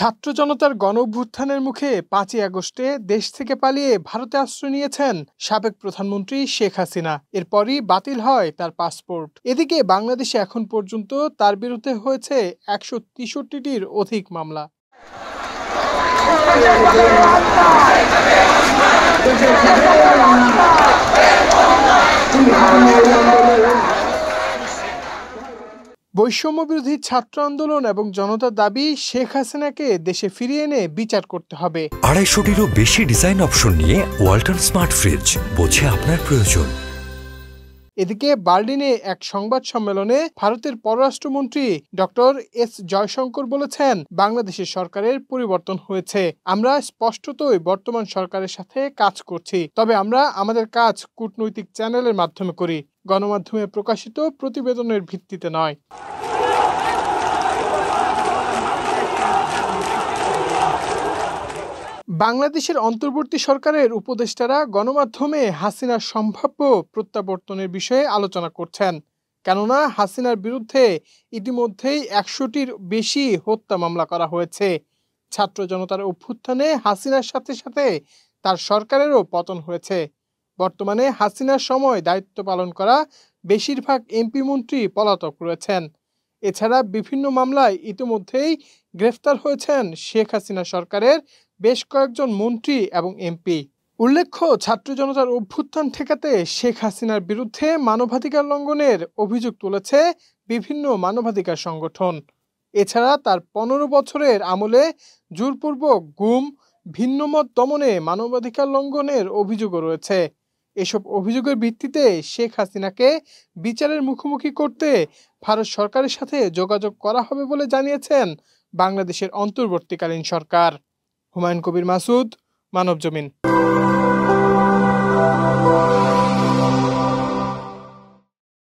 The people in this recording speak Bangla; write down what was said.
ছাত্র জনতার গণ অভ্যুত্থানের মুখে পাঁচই আগস্টে দেশ থেকে পালিয়ে ভারতে আশ্রয় নিয়েছেন সাবেক প্রধানমন্ত্রী শেখ হাসিনা এরপরই বাতিল হয় তার পাসপোর্ট এদিকে বাংলাদেশে এখন পর্যন্ত তার বিরুদ্ধে হয়েছে একশো তেষট্টিটির অধিক মামলা বৈষম্য বিরোধী ছাত্র আন্দোলন এবং জনতার দাবি শেখ হাসিনাকে দেশে ফিরিয়ে এনে বিচার করতে হবে আড়াইশোটিরও বেশি ডিজাইন অপশন নিয়ে ওয়াল্টন স্মার্ট ফ্রিজ বোঝে আপনার প্রয়োজন এদিকে বার্লিনে এক সংবাদ সম্মেলনে ভারতের পররাষ্ট্রমন্ত্রী ডক্টর এস জয়শঙ্কর বলেছেন বাংলাদেশের সরকারের পরিবর্তন হয়েছে আমরা স্পষ্টতই বর্তমান সরকারের সাথে কাজ করছি তবে আমরা আমাদের কাজ কূটনৈতিক চ্যানেলের মাধ্যমে করি গণমাধ্যমে প্রকাশিত প্রতিবেদনের ভিত্তিতে নয় বাংলাদেশের অন্তর্বর্তী সরকারের উপদেষ্টারা গণমাধ্যমে হাসিনার সম্ভাব্য প্রত্যাবর্তনের বিষয়ে আলোচনা করছেন কেননা হাসিনার বিরুদ্ধে ইতিমধ্যেই একশোটির বেশি হত্যা মামলা করা হয়েছে ছাত্র জনতার অভ্যুত্থানে হাসিনার সাথে সাথে তার সরকারেরও পতন হয়েছে বর্তমানে হাসিনার সময় দায়িত্ব পালন করা বেশিরভাগ এমপি মন্ত্রী পলাতক রয়েছেন এছাড়া বিভিন্ন মামলায় ইতিমধ্যেই গ্রেফতার হয়েছেন শেখ হাসিনা সরকারের বেশ কয়েকজন মন্ত্রী এবং এমপি উল্লেখ্য ছাত্র জনতার অভ্যুত্থান ঠেকাতে শেখ হাসিনার বিরুদ্ধে মানবাধিকার লঙ্ঘনের অভিযোগ তুলেছে বিভিন্ন মানবাধিকার সংগঠন এছাড়া তার পনেরো বছরের আমলে জোরপূর্বক গুম ভিন্নমত দমনে মানবাধিকার লঙ্ঘনের অভিযোগও রয়েছে এসব অভিযোগের ভিত্তিতে শেখ হাসিনাকে বিচারের মুখোমুখি করতে ভারত সরকারের সাথে যোগাযোগ করা হবে বলে জানিয়েছেন বাংলাদেশের অন্তর্বর্তীকালীন সরকার হুমায়ুন কবির মাসুদ মানবজমিন